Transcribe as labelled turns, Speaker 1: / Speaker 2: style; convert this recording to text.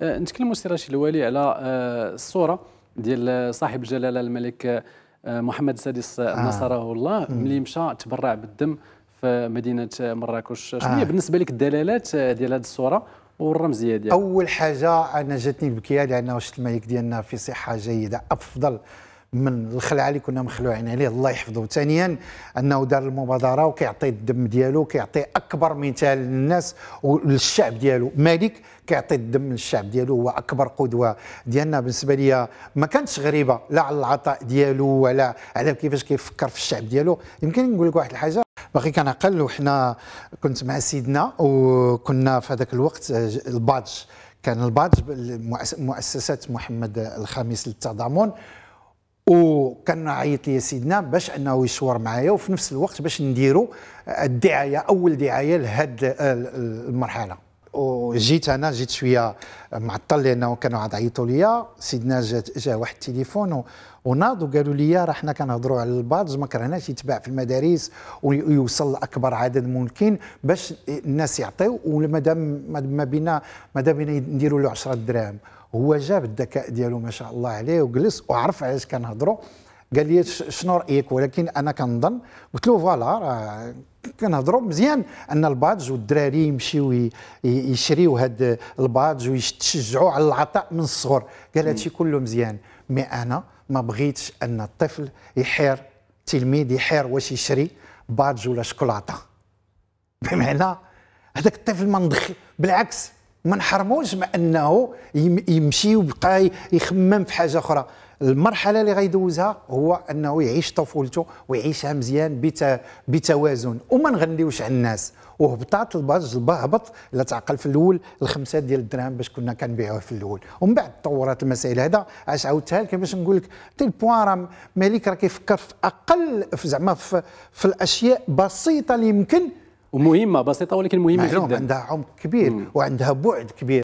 Speaker 1: آه، نتكلموا سي رشيد الوالي على آه، الصوره ديال صاحب الجلاله الملك آه، محمد السادس آه. نصره الله ملي مشى تبرع بالدم في مدينه مراكش شنو هي آه. بالنسبه لك الدلالات ديال هذه الصوره والرمزيه ديالها
Speaker 2: اول حاجه انا جاتني البكيه لانه شفت الملك ديالنا في صحه جيده افضل من الخلعه اللي كنا مخلوعين عليه الله يحفظه ثانيا انه دار المبادره وكيعطي الدم ديالو كيعطي اكبر مثال للناس وللشعب ديالو مالك كيعطي الدم للشعب ديالو هو اكبر قدوه ديالنا بالنسبه لي ما كانتش غريبه لا على العطاء ديالو ولا على كيفاش كيفكر في الشعب ديالو يمكن نقول لك واحد الحاجه باقي كنعقل وحنا كنت مع سيدنا وكنا في هذاك الوقت آه، البادج كان البادج مؤسسه محمد الخامس للتضامن وكان عيط لي سيدنا باش انه يصور معايا وفي نفس الوقت باش نديروا الدعايه اول دعايه لهذه المرحله وجيت انا جيت شويه معطل لانه كانوا عاد عيطوا ليا سيدنا جا واحد التليفون وناض وقالوا لي راه حنا كنهضروا على البادج ما كرهناش يتباع في المدارس ويوصل لاكبر عدد ممكن باش الناس يعطيو ومادام ما بينا ما بينا نديروا له 10 دراهم هو جاب الذكاء ديالو ما شاء الله عليه وجلس وعرف علاش كنهضروا قال لي شنو رايك ولكن انا كنظن قلت له فوالا كنهضروا مزيان ان البادج والدراري يمشيو يشريو هاد البادج ويتشجعوا على العطاء من الصغر قال هادشي كله مزيان مي انا ما بغيتش ان الطفل يحير تلميذ يحير واش يشري بادج ولا شوكولاته بمعنى هذاك الطفل ما ندخل بالعكس ما نحرموش مع انه يمشي ويبقى يخمم في حاجه اخرى المرحله اللي غيدوزها هو انه يعيش طفولته ويعيشها مزيان بتوازن وما نغنيوش على الناس وهبطات الباج هبط لا تعقل في الاول الخمسه ديال الدراهم باش كنا كنبيعوه في الاول ومن بعد تطورت المسائل هذا اش عاودتها لك باش نقول لك تي البوان راه مالك راه كيفكر في اقل في زعما في, في الاشياء بسيطه اللي يمكن ومهمه بسيطه ولكن مهمه جدا عندها عمق كبير مم. وعندها بعد كبير